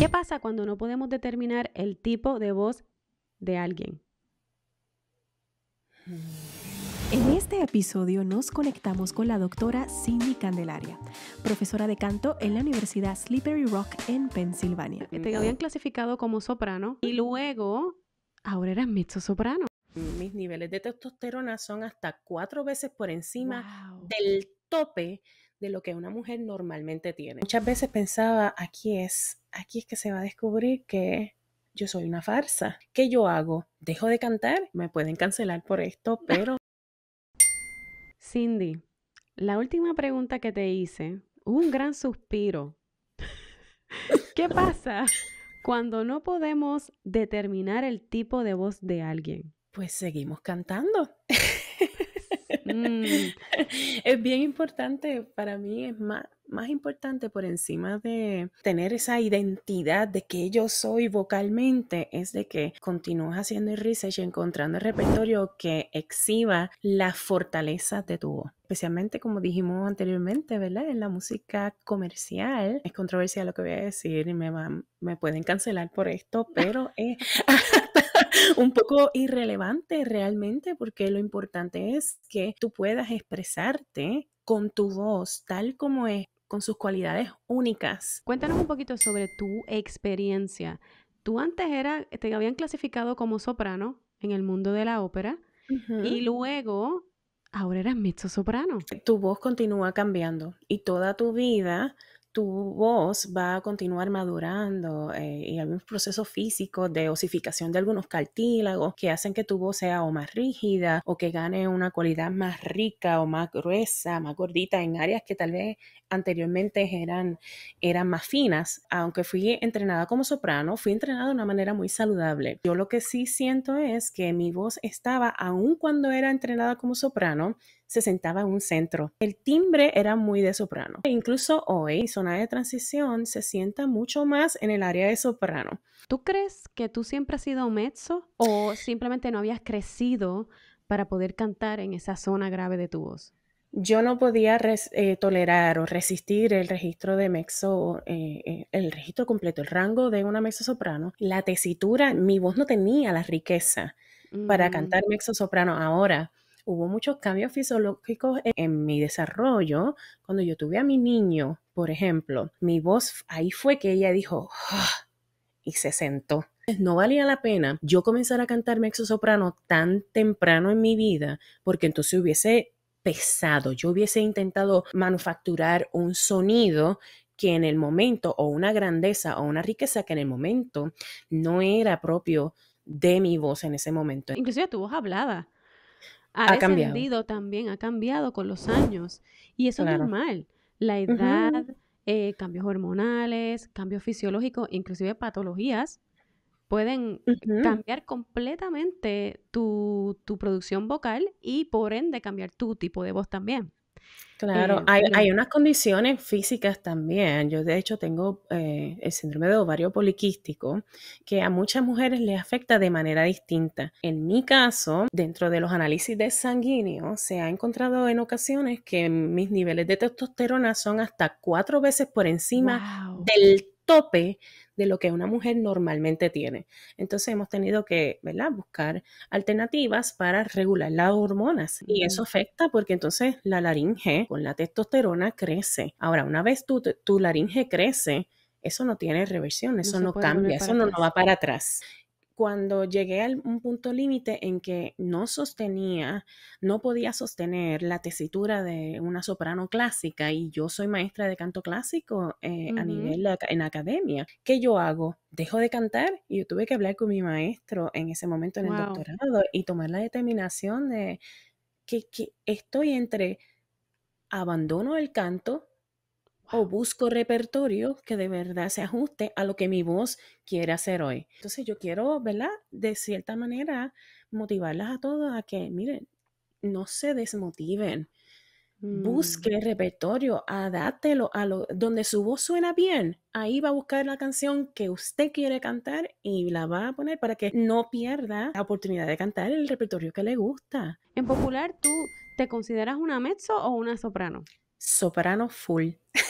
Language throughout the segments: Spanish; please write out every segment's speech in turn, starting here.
¿Qué pasa cuando no podemos determinar el tipo de voz de alguien? En este episodio nos conectamos con la doctora Cindy Candelaria, profesora de canto en la Universidad Slippery Rock en Pensilvania. Te habían clasificado como soprano y luego ahora eras mezzo soprano. Mis niveles de testosterona son hasta cuatro veces por encima del tope de lo que una mujer normalmente tiene. Muchas veces pensaba, aquí es, aquí es que se va a descubrir que yo soy una farsa. ¿Qué yo hago? ¿Dejo de cantar? Me pueden cancelar por esto, pero... Cindy, la última pregunta que te hice, un gran suspiro. ¿Qué pasa cuando no podemos determinar el tipo de voz de alguien? Pues seguimos cantando. Mm. es bien importante, para mí es más, más importante por encima de tener esa identidad de que yo soy vocalmente, es de que continúes haciendo el research y encontrando el repertorio que exhiba la fortaleza de tu voz. Especialmente como dijimos anteriormente, ¿verdad? En la música comercial, es controversial lo que voy a decir y me, me pueden cancelar por esto, pero es... un poco irrelevante realmente, porque lo importante es que tú puedas expresarte con tu voz tal como es, con sus cualidades únicas. Cuéntanos un poquito sobre tu experiencia. Tú antes era, te habían clasificado como soprano en el mundo de la ópera y luego ahora eres mezzo soprano. Tu voz continúa cambiando y toda tu vida tu voz va a continuar madurando eh, y hay un proceso físico de osificación de algunos cartílagos que hacen que tu voz sea o más rígida o que gane una cualidad más rica o más gruesa, más gordita en áreas que tal vez anteriormente eran, eran más finas. Aunque fui entrenada como soprano, fui entrenada de una manera muy saludable. Yo lo que sí siento es que mi voz estaba, aun cuando era entrenada como soprano, se sentaba en un centro. El timbre era muy de soprano. E incluso hoy, zona de transición se sienta mucho más en el área de soprano. ¿Tú crees que tú siempre has sido mezzo o simplemente no habías crecido para poder cantar en esa zona grave de tu voz? yo no podía eh, tolerar o resistir el registro de mezzo, eh, eh, el registro completo, el rango de una mezzo soprano. La tesitura, mi voz no tenía la riqueza para mm. cantar mezzo soprano ahora hubo muchos cambios fisiológicos en, mi desarrollo. Cuando yo tuve a mi niño, por ejemplo, mi voz, ahí fue que ella dijo, ah", y se sentó. No valía la pena yo comenzar a cantar mezzo soprano tan temprano en mi vida, porque entonces hubiese pesado, yo hubiese intentado manufacturar un sonido que en el momento, o una grandeza o una riqueza que en el momento no era propio de mi voz en ese momento. Inclusive tu voz hablada ha, descendido cambiado. también, ha cambiado con los años. Y eso es normal. La edad, eh, cambios hormonales, cambios fisiológicos, inclusive patologías, pueden cambiar completamente tu producción vocal y por ende cambiar tu tipo de voz también. Claro, eh, hay, hay, unas condiciones físicas también. Yo de hecho tengo eh, el síndrome de ovario poliquístico que a muchas mujeres les afecta de manera distinta. En mi caso, dentro de los análisis de sanguíneo, se ha encontrado en ocasiones que mis niveles de testosterona son hasta cuatro veces por encima del tope de lo que una mujer normalmente tiene. Entonces hemos tenido que, ¿verdad?, buscar alternativas para regular las hormonas y eso afecta porque entonces la laringe con la testosterona crece. Ahora, una vez tu, laringe crece, eso no tiene reversión, eso no, cambia, eso no, va para atrás cuando llegué a un punto límite en que no sostenía, no podía sostener la tesitura de una soprano clásica y yo soy maestra de canto clásico eh, a nivel en academia, ¿qué yo hago? Dejo de cantar y yo tuve que hablar con mi maestro en ese momento en el doctorado y tomar la determinación de que estoy entre abandono el canto o busco repertorio que de verdad se ajuste a lo que mi voz quiere hacer hoy. Entonces yo quiero, ¿verdad? De cierta manera, motivarlas a todos a que, miren, no se desmotiven. Mm. Busque repertorio, adátelo a lo donde su voz suena bien. Ahí va a buscar la canción que usted quiere cantar y la va a poner para que no pierda la oportunidad de cantar el repertorio que le gusta. En popular, ¿tú te consideras una mezzo o una soprano? Soprano full.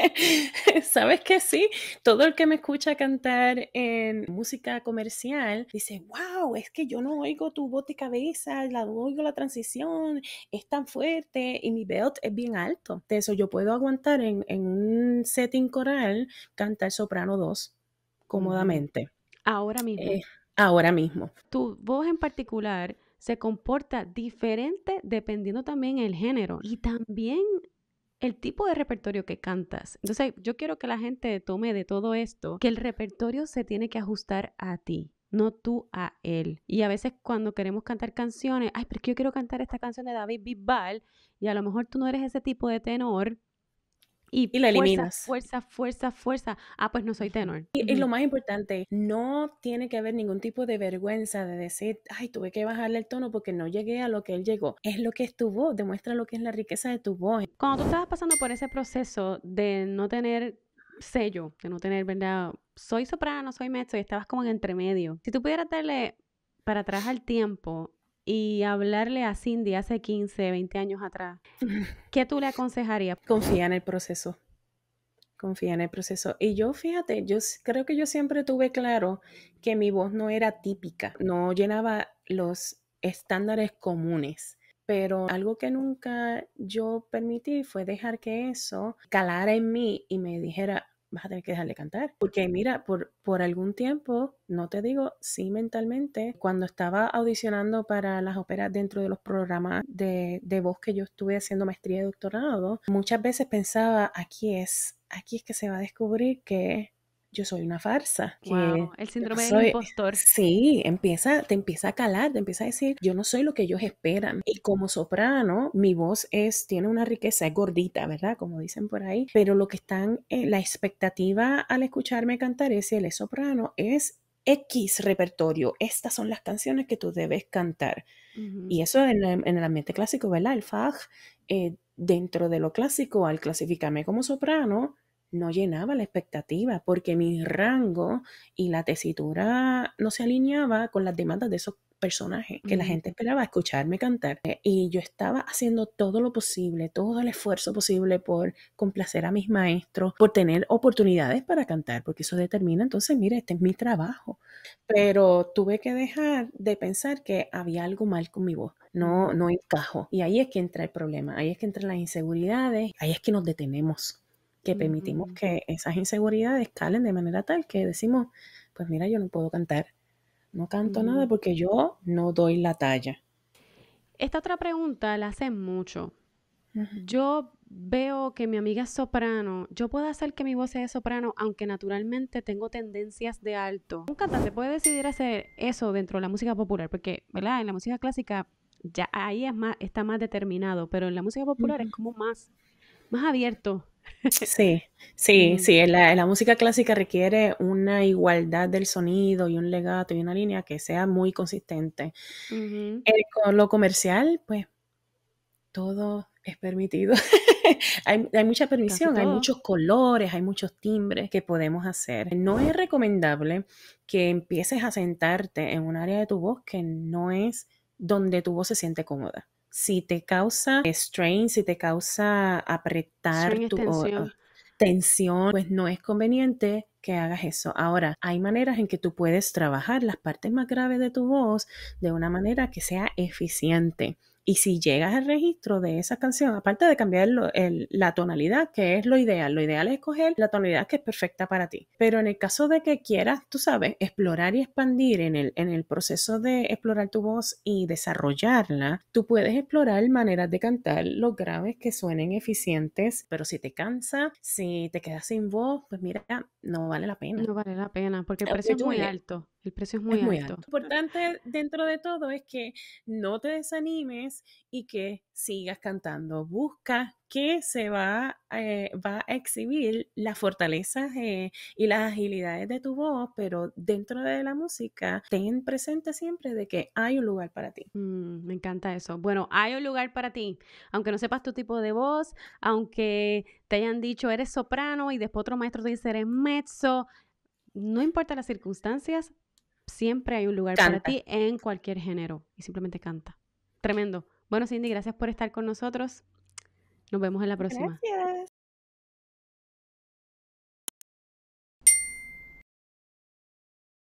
Sabes que sí, todo el que me escucha cantar en música comercial dice, wow, es que yo no oigo tu de cabeza, la oigo la transición, es tan fuerte y mi belt es bien alto. De eso yo puedo aguantar en, un setting coral cantar soprano 2 cómodamente. Ahora mismo. Eh, ahora mismo. Tu voz en particular se comporta diferente dependiendo también el género y también el tipo de repertorio que cantas. Entonces, yo quiero que la gente tome de todo esto que el repertorio se tiene que ajustar a ti no tú a él. Y a veces cuando queremos cantar canciones, ay, pero es que yo quiero cantar esta canción de David Bisbal y a lo mejor tú no eres ese tipo de tenor y, la eliminas. Fuerza, fuerza, fuerza, Ah, pues no soy tenor. Y, lo más importante, no tiene que haber ningún tipo de vergüenza de decir, ay, tuve que bajarle el tono porque no llegué a lo que él llegó. Es lo que es tu voz, demuestra lo que es la riqueza de tu voz. Cuando tú estabas pasando por ese proceso de no tener sello, de no tener, ¿verdad? Soy soprano, soy mezzo y estabas como en entremedio. Si tú pudieras darle para atrás al tiempo y hablarle a Cindy hace 15, 20 años atrás, ¿qué tú le aconsejarías? Confía en el proceso. Confía en el proceso. Y yo, fíjate, yo creo que yo siempre tuve claro que mi voz no era típica, no llenaba los estándares comunes. Pero algo que nunca yo permití fue dejar que eso calara en mí y me dijera, vas a tener que dejarle cantar. Porque mira, por, por algún tiempo, no te digo, sí mentalmente, cuando estaba audicionando para las óperas dentro de los programas de, de voz que yo estuve haciendo maestría y doctorado, muchas veces pensaba, aquí es, aquí es que se va a descubrir que yo soy una farsa. el síndrome del impostor. Sí, empieza, te empieza a calar, te empieza a decir, yo no soy lo que ellos esperan. Y como soprano, mi voz es, tiene una riqueza, es gordita, ¿verdad? Como dicen por ahí, pero lo que están, eh, la expectativa al escucharme cantar es, si él es soprano, es X repertorio, estas son las canciones que tú debes cantar. Y eso en, el ambiente clásico, ¿verdad? El FAG, eh, dentro de lo clásico, al clasificarme como soprano, no llenaba la expectativa porque mi rango y la tesitura no se alineaba con las demandas de esos personajes que la gente esperaba escucharme cantar eh, y yo estaba haciendo todo lo posible, todo el esfuerzo posible por complacer a mis maestros, por tener oportunidades para cantar, porque eso determina entonces, mire, este es mi trabajo. Pero tuve que dejar de pensar que había algo mal con mi voz, no no encajo y ahí es que entra el problema, ahí es que entran las inseguridades, ahí es que nos detenemos permitimos que esas inseguridades calen de manera tal que decimos, pues mira, yo no puedo cantar, no canto nada porque yo no doy la talla. Esta otra pregunta la hacen mucho. Yo veo que mi amiga es soprano, yo puedo hacer que mi voz sea soprano, aunque naturalmente tengo tendencias de alto. Un cantante puede decidir hacer eso dentro de la música popular, porque, ¿verdad? En la música clásica ya ahí es más, está más determinado, pero en la música popular es como más más abierto. Sí, sí, mm. sí, la, música clásica requiere una igualdad del sonido y un legato y una línea que sea muy consistente. Eh, lo comercial, pues todo es permitido. hay, hay, mucha permisión, hay muchos colores, hay muchos timbres que podemos hacer. No es recomendable que empieces a sentarte en un área de tu voz que no es donde tu voz se siente cómoda si te causa strain, si te causa apretar tu tensión, pues no es conveniente que hagas eso. Ahora, hay maneras en que tú puedes trabajar las partes más graves de tu voz de una manera que sea eficiente. Y si llegas al registro de esa canción, aparte de cambiar la tonalidad, que es lo ideal, lo ideal es escoger la tonalidad que es perfecta para ti. Pero en el caso de que quieras, tú sabes, explorar y expandir en el, en el proceso de explorar tu voz y desarrollarla, tú puedes explorar maneras de cantar los graves que suenen eficientes, pero si te cansa, si te quedas sin voz, pues mira, no vale la pena. No vale la pena porque el precio es muy alto. El precio es muy, alto. Lo importante dentro de todo es que no te desanimes y que sigas cantando. Busca que se va, eh, va a exhibir las fortalezas eh, y las agilidades de tu voz, pero dentro de la música, ten presente siempre de que hay un lugar para ti. Mm, me encanta eso. Bueno, hay un lugar para ti, aunque no sepas tu tipo de voz, aunque te hayan dicho eres soprano y después otro maestro te dice eres mezzo, no importa las circunstancias, siempre hay un lugar para ti en cualquier género y simplemente canta. Tremendo. Bueno, Cindy, gracias por estar con nosotros. Nos vemos en la próxima.